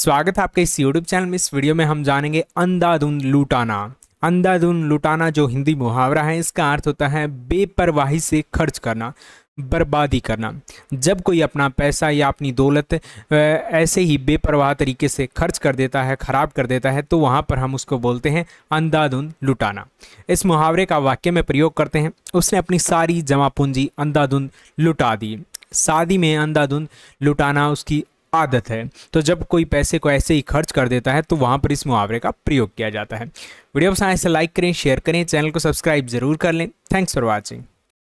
स्वागत है आपके इस यूट्यूब चैनल में इस वीडियो में हम जानेंगे अंधाधुंध लुटाना अंधाधुंध लुटाना जो हिंदी मुहावरा है इसका अर्थ होता है बेपरवाही से खर्च करना बर्बादी करना जब कोई अपना पैसा या अपनी दौलत ऐसे ही बेपरवाह तरीके से खर्च कर देता है ख़राब कर देता है तो वहाँ पर हम उसको बोलते हैं अंधाधुंध लुटाना इस मुहावरे का वाक्य में प्रयोग करते हैं उसने अपनी सारी जमा पूंजी अंधाधुंध लुटा दी शादी में अंधाधुंध लुटाना उसकी आदत है तो जब कोई पैसे को ऐसे ही खर्च कर देता है तो वहाँ पर इस मुहावरे का प्रयोग किया जाता है वीडियो पसंद ऐसे तो लाइक करें शेयर करें चैनल को सब्सक्राइब जरूर कर लें थैंक्स फॉर वॉचिंग